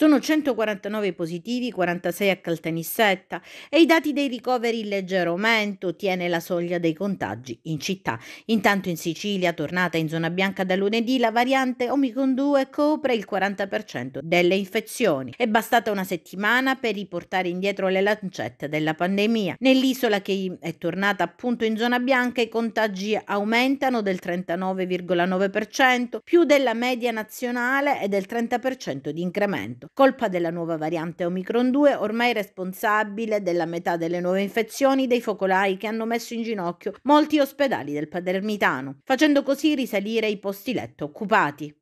Sono 149 positivi, 46 a Caltanissetta e i dati dei ricoveri in leggero aumento tiene la soglia dei contagi in città. Intanto in Sicilia, tornata in zona bianca da lunedì, la variante Omicron 2 copre il 40% delle infezioni. È bastata una settimana per riportare indietro le lancette della pandemia. Nell'isola che è tornata appunto in zona bianca i contagi aumentano del 39,9%, più della media nazionale e del 30% di incremento colpa della nuova variante Omicron 2, ormai responsabile della metà delle nuove infezioni dei focolai che hanno messo in ginocchio molti ospedali del Palermitano, facendo così risalire i posti letto occupati.